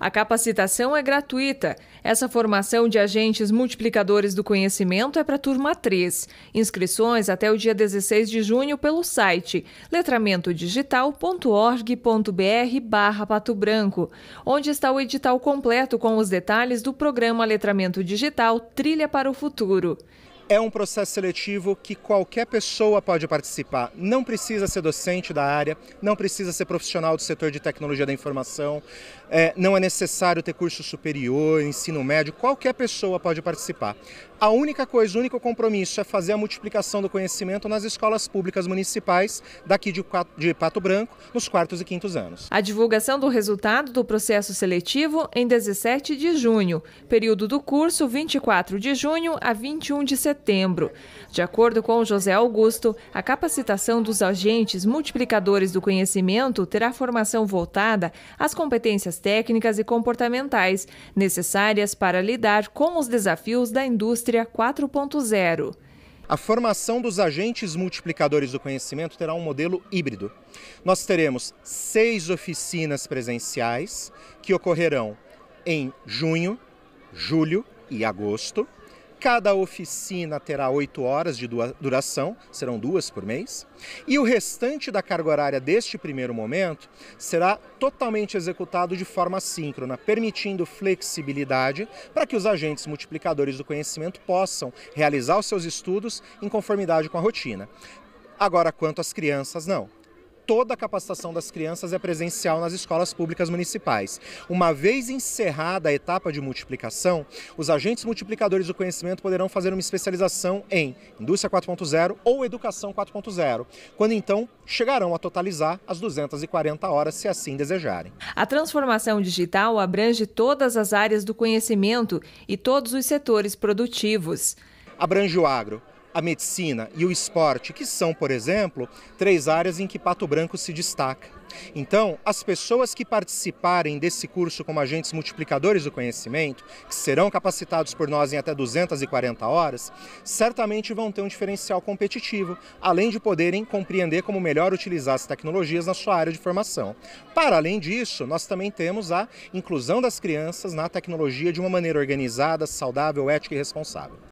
A capacitação é gratuita. Essa formação de agentes multiplicadores do conhecimento é para a turma 3. Inscrições até o dia 16 de junho pelo site letramentodigital.org.br/barra Pato Branco, onde está o edital completo com os detalhes do programa Letramento Digital Trilha para o Futuro. É um processo seletivo que qualquer pessoa pode participar. Não precisa ser docente da área, não precisa ser profissional do setor de tecnologia da informação, é, não é necessário ter curso superior, ensino médio, qualquer pessoa pode participar. A única coisa, o único compromisso é fazer a multiplicação do conhecimento nas escolas públicas municipais daqui de, de Pato Branco, nos quartos e quintos anos. A divulgação do resultado do processo seletivo em 17 de junho, período do curso 24 de junho a 21 de setembro setembro. De acordo com José Augusto, a capacitação dos agentes multiplicadores do conhecimento terá formação voltada às competências técnicas e comportamentais necessárias para lidar com os desafios da indústria 4.0. A formação dos agentes multiplicadores do conhecimento terá um modelo híbrido. Nós teremos seis oficinas presenciais que ocorrerão em junho, julho e agosto, Cada oficina terá oito horas de duração, serão duas por mês, e o restante da carga horária deste primeiro momento será totalmente executado de forma síncrona, permitindo flexibilidade para que os agentes multiplicadores do conhecimento possam realizar os seus estudos em conformidade com a rotina. Agora, quanto às crianças, não toda a capacitação das crianças é presencial nas escolas públicas municipais. Uma vez encerrada a etapa de multiplicação, os agentes multiplicadores do conhecimento poderão fazer uma especialização em indústria 4.0 ou educação 4.0, quando então chegarão a totalizar as 240 horas, se assim desejarem. A transformação digital abrange todas as áreas do conhecimento e todos os setores produtivos. Abrange o agro, a medicina e o esporte, que são, por exemplo, três áreas em que Pato Branco se destaca. Então, as pessoas que participarem desse curso como agentes multiplicadores do conhecimento, que serão capacitados por nós em até 240 horas, certamente vão ter um diferencial competitivo, além de poderem compreender como melhor utilizar as tecnologias na sua área de formação. Para além disso, nós também temos a inclusão das crianças na tecnologia de uma maneira organizada, saudável, ética e responsável.